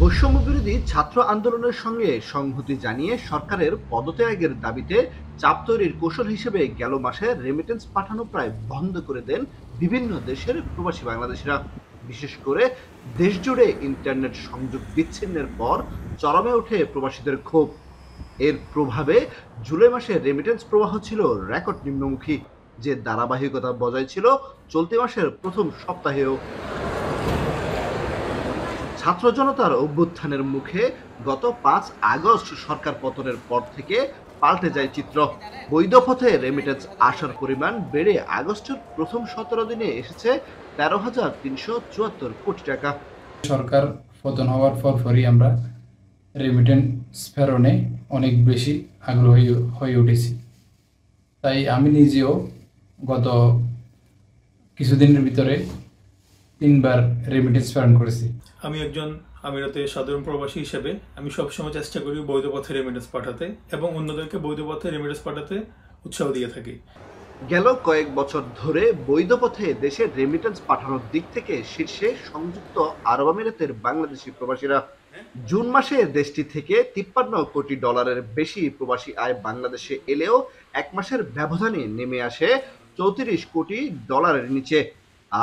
বৈষম্য বিরোধী ছাত্র আন্দোলনের সঙ্গে সংহতি জানিয়ে সরকারের পদত্যাগের দাবিতে চাপ তৈরির কৌশল হিসেবে গেল মাসে রেমিটেন্স পাঠানো প্রায় বন্ধ করে দেন বিভিন্ন দেশের প্রবাসী বাংলাদেশিরা বিশেষ করে দেশজুড়ে ইন্টারনেট সংযোগ বিচ্ছিন্নের পর চরমে ওঠে প্রবাসীদের ক্ষোভ এর প্রভাবে জুলাই মাসে রেমিটেন্স প্রবাহ ছিল রেকর্ড নিম্নমুখী যে ধারাবাহিকতা বজায় ছিল চলতি মাসের প্রথম সপ্তাহেও ছাত্র জনতার অভ্যুত্থানের মুখে গত পাঁচ আগস্ট সরকার পতনের পর থেকে পাল্টে যায় চিত্র বৈধ পথে রেমিটেন্স আসার পরিমাণ বেড়ে আগস্টের প্রথম সতেরো দিনে এসেছে তেরো হাজার তিনশো চুয়াত্তর কোটি টাকা সরকার পতন হওয়ার পর পরই আমরা রেমিটেন্স ফেরনে অনেক বেশি আগ্রহী হয়ে উঠেছি তাই আমি নিজেও গত কিছুদিনের ভিতরে তিনবার রেমিটেন্স প্রেরণ করেছি আমি একজন আমিরাতে সাধারণ প্রবাসী হিসেবে আমি সবসময় চেষ্টা করি বৈধ পথে রেমিটেন্স পাঠাতে এবং অন্যদেরকে বৈধ পথে রেমিটেন্স পাঠাতে উৎসাহ দিয়ে থাকি গেল কয়েক বছর ধরে বৈধ পথে দেশে রেমিটেন্স পাঠানোর দিক থেকে শীর্ষে সংযুক্ত আরব আমিরাতের বাংলাদেশি প্রবাসীরা জুন মাসে দেশটি থেকে তিপ্পান্ন কোটি ডলারের বেশি প্রবাসী আয় বাংলাদেশে এলেও এক মাসের ব্যবধানে নেমে আসে চৌত্রিশ কোটি ডলারের নিচে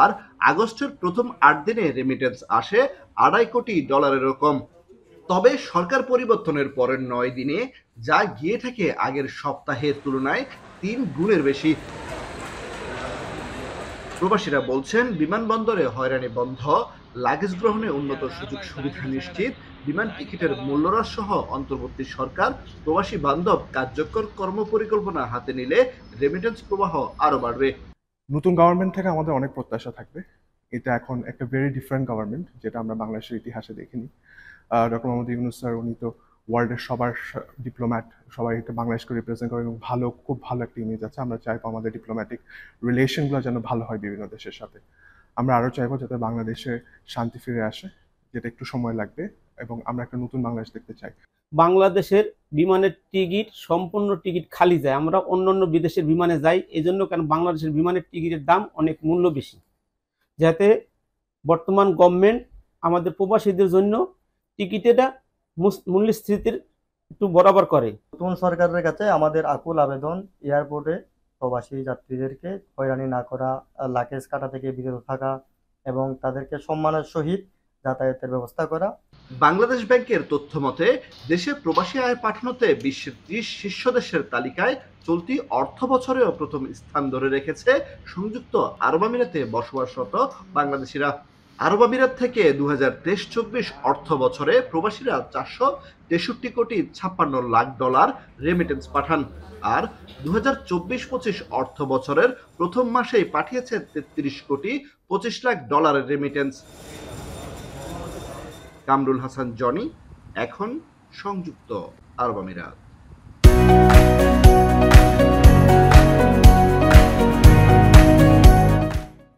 আর আগস্টের প্রথম আট দিনে রেমিটেন্স আসে আড়াই কোটি ডলারেরও কম তবে সরকার পরিবর্তনের পরের নয় দিনে যা গিয়ে থাকে আগের সপ্তাহের তুলনায় তিন গুণের বেশি প্রবাসীরা বলছেন বিমানবন্দরে হয়রানি বন্ধ লাগেজ গ্রহণে উন্নত সুযোগ সুবিধা নিশ্চিত বিমান টিকিটের মূল্যহ্রাস সহ অন্তর্বর্তী সরকার প্রবাসী বান্ধব কার্যকর কর্মপরিকল্পনা হাতে নিলে রেমিটেন্স প্রবাহ আরও বাড়বে নতুন গভর্নমেন্ট থেকে আমাদের অনেক প্রত্যাশা থাকবে এটা এখন একটা ভেরি ডিফারেন্ট গভর্নমেন্ট যেটা আমরা বাংলাদেশের ইতিহাসে দেখিনি ডক্টর মোহাম্মদ ইউনুস স্যার উনি তো ওয়ার্ল্ডের সবার ডিপ্লোম্যাট সবাই একটা বাংলাদেশকে রিপ্রেজেন্ট করে এবং ভালো খুব ভালো একটা ইমেজ আছে আমরা চাইবো আমাদের ডিপ্লোম্যাটিক রিলেশনগুলো যেন ভালো হয় বিভিন্ন দেশের সাথে আমরা আরও চাইবো যাতে বাংলাদেশে শান্তি ফিরে আসে যেটা একটু সময় লাগবে এবং আমরা একটা নতুন বাংলাদেশ দেখতে চাই বাংলাদেশের বিমানের টিকিট সম্পূর্ণ টিকিট খালি যায় আমরা অন্য অন্য বিদেশের বিমানে যাই এই জন্য কারণ বাংলাদেশের বিমানের টিকিটের দাম অনেক মূল্য বেশি যাতে বর্তমান গভর্নমেন্ট আমাদের প্রবাসীদের জন্য টিকিটেটা মূল্যস্থিতির একটু বরাবর করে নতুন সরকারের কাছে আমাদের আকুল আবেদন এয়ারপোর্টে প্রবাসী যাত্রীদেরকে হয়রানি না করা লাগেজ কাটা থেকে বিরত থাকা এবং তাদেরকে সম্মানের সহিত যাতায়াতের ব্যবস্থা করা বাংলাদেশ ব্যাংকের তথ্য মতে দেশে প্রবাসী আয় পাঠানোতে বিশ্বের ত্রিশ শীর্ষ দেশের তালিকায় চলতি অর্থ বছরেও প্রথম স্থান ধরে রেখেছে সংযুক্ত আরব আমিরাতে বসবাসরত বাংলাদেশিরা আরব আমিরাত থেকে দু হাজার তেইশ চব্বিশ অর্থ বছরে প্রবাসীরা চারশো তেষট্টি কোটি ছাপ্পান্ন লাখ ডলার রেমিটেন্স পাঠান আর দু হাজার চব্বিশ পঁচিশ অর্থ বছরের প্রথম মাসেই পাঠিয়েছে তেত্রিশ কোটি পঁচিশ লাখ ডলারের রেমিটেন্স কামরুল হাসান জনি এখন সংযুক্ত আরব আমিরাত